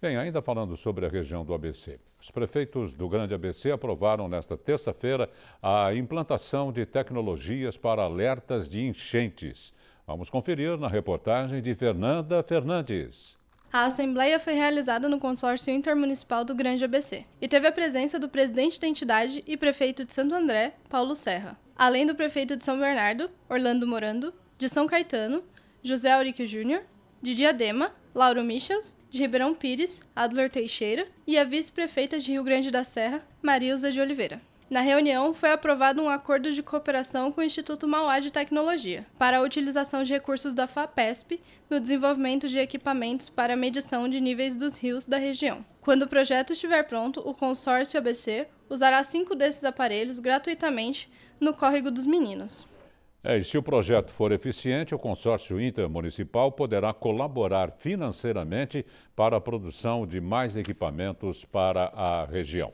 Bem, ainda falando sobre a região do ABC, os prefeitos do Grande ABC aprovaram nesta terça-feira a implantação de tecnologias para alertas de enchentes. Vamos conferir na reportagem de Fernanda Fernandes. A assembleia foi realizada no consórcio intermunicipal do Grande ABC e teve a presença do presidente da entidade e prefeito de Santo André, Paulo Serra, além do prefeito de São Bernardo, Orlando Morando, de São Caetano, José Aurico Júnior de Diadema, Lauro Michels, de Ribeirão Pires, Adler Teixeira, e a vice-prefeita de Rio Grande da Serra, Marilza de Oliveira. Na reunião, foi aprovado um acordo de cooperação com o Instituto Mauá de Tecnologia para a utilização de recursos da FAPESP no desenvolvimento de equipamentos para medição de níveis dos rios da região. Quando o projeto estiver pronto, o consórcio ABC usará cinco desses aparelhos gratuitamente no Córrego dos Meninos. É, e se o projeto for eficiente, o consórcio intermunicipal poderá colaborar financeiramente para a produção de mais equipamentos para a região.